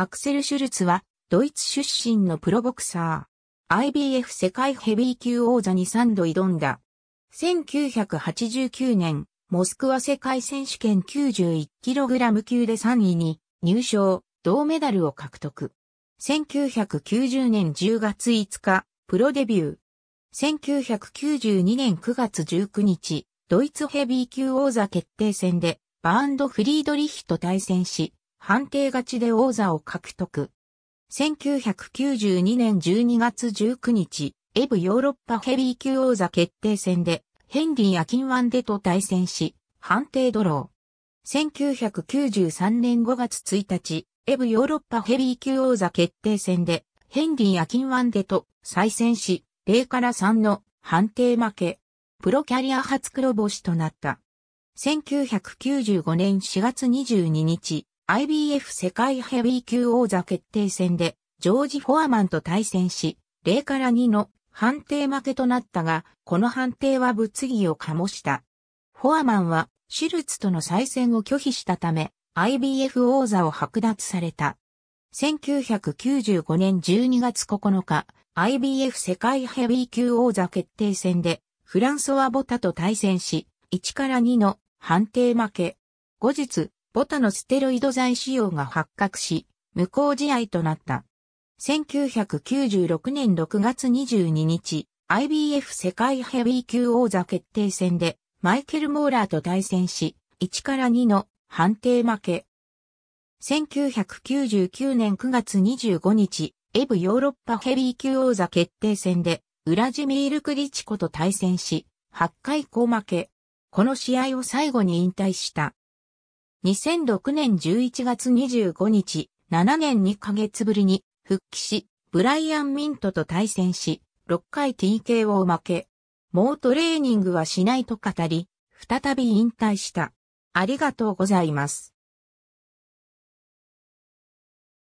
アクセル・シュルツは、ドイツ出身のプロボクサー。IBF 世界ヘビー級王座に3度挑んだ。1989年、モスクワ世界選手権 91kg 級で3位に入賞、銅メダルを獲得。1990年10月5日、プロデビュー。1992年9月19日、ドイツヘビー級王座決定戦で、バーンド・フリードリヒと対戦し、判定勝ちで王座を獲得。1992年12月19日、エブヨーロッパヘビー級王座決定戦で、ヘンリー・アキンワンデと対戦し、判定ドロー。1993年5月1日、エブヨーロッパヘビー級王座決定戦で、ヘンリー・アキンワンデと再戦し、0から3の判定負け。プロキャリア初黒星となった。1995年4月22日、IBF 世界ヘビー級王座決定戦で、ジョージ・フォアマンと対戦し、0から2の判定負けとなったが、この判定は物議を醸した。フォアマンは、シルツとの再戦を拒否したため、IBF 王座を剥奪された。1995年12月9日、IBF 世界ヘビー級王座決定戦で、フランソワ・ボタと対戦し、1から2の判定負け。後日、ボタのステロイド剤使用が発覚し、無効試合となった。1996年6月22日、IBF 世界ヘビー級王座決定戦で、マイケル・モーラーと対戦し、1から2の判定負け。1999年9月25日、エブヨーロッパヘビー級王座決定戦で、ウラジミール・クリチコと対戦し、8回後負け。この試合を最後に引退した。2006年11月25日、7年2ヶ月ぶりに復帰し、ブライアン・ミントと対戦し、6回 TK を負け、もうトレーニングはしないと語り、再び引退した。ありがとうございます。